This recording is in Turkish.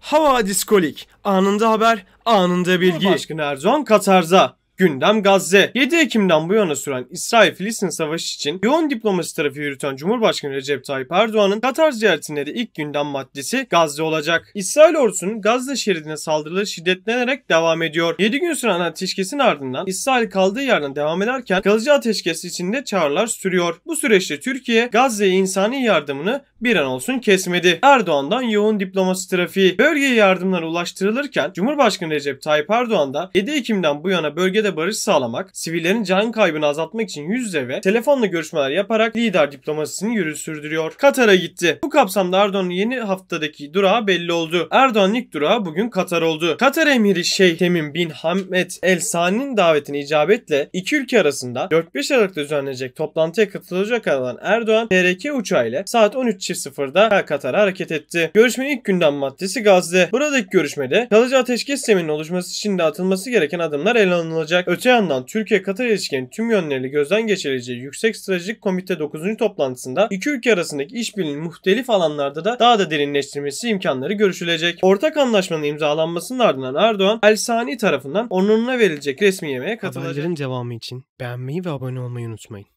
Hava Diskolik. Anında haber, anında bilgi. Cumhurbaşkanı Erdoğan Katar'da. Gündem Gazze. 7 Ekim'den bu yana süren İsrail-Filistin savaşı için yoğun diplomasi tarafı yürüten Cumhurbaşkanı Recep Tayyip Erdoğan'ın Katar ziyaretinde de ilk gündem maddesi Gazze olacak. İsrail ordusunun Gazze şeridine saldırıları şiddetlenerek devam ediyor. 7 gün süren ateşkesin ardından İsrail kaldığı yerden devam ederken kalıcı ateşkes içinde çağrılar sürüyor. Bu süreçte Türkiye Gazze'ye insani yardımını bir an olsun kesmedi. Erdoğan'dan yoğun diplomasi trafiği bölgeye yardımlar ulaştırılırken Cumhurbaşkanı Recep Tayyip Erdoğan da 7 Ekim'den bu yana bölgede barış sağlamak, sivillerin can kaybını azaltmak için yüz yüze ve telefonla görüşmeler yaparak lider diplomasisini yürü sürdürüyor. Katar'a gitti. Bu kapsamda Erdoğan'ın yeni haftadaki durağı belli oldu. Erdoğan'ın ilk durağı bugün Katar oldu. Katar emiri Şeyh Temim bin Hamed El Sani'nin davetine icabetle iki ülke arasında 4-5 Aralık'ta düzenlenecek toplantıya katılacak olan Erdoğan TRK ile saat 13 çift 0'da Katar'a hareket etti. Görüşmenin ilk gündem maddesi Gazze. Buradaki görüşmede kalıcı ateşkes zeminin oluşması için de atılması gereken adımlar ele alınılacak. Öte yandan Türkiye-Katar ilişkinin tüm yönleri gözden geçirileceği Yüksek Stratejik Komite 9. toplantısında iki ülke arasındaki işbirliğinin muhtelif alanlarda da daha da derinleştirmesi imkanları görüşülecek. Ortak anlaşmanın imzalanmasının ardından Erdoğan El Sani tarafından onuruna verilecek resmi yemeğe katılacak. Haberlerin devamı için beğenmeyi ve abone olmayı unutmayın.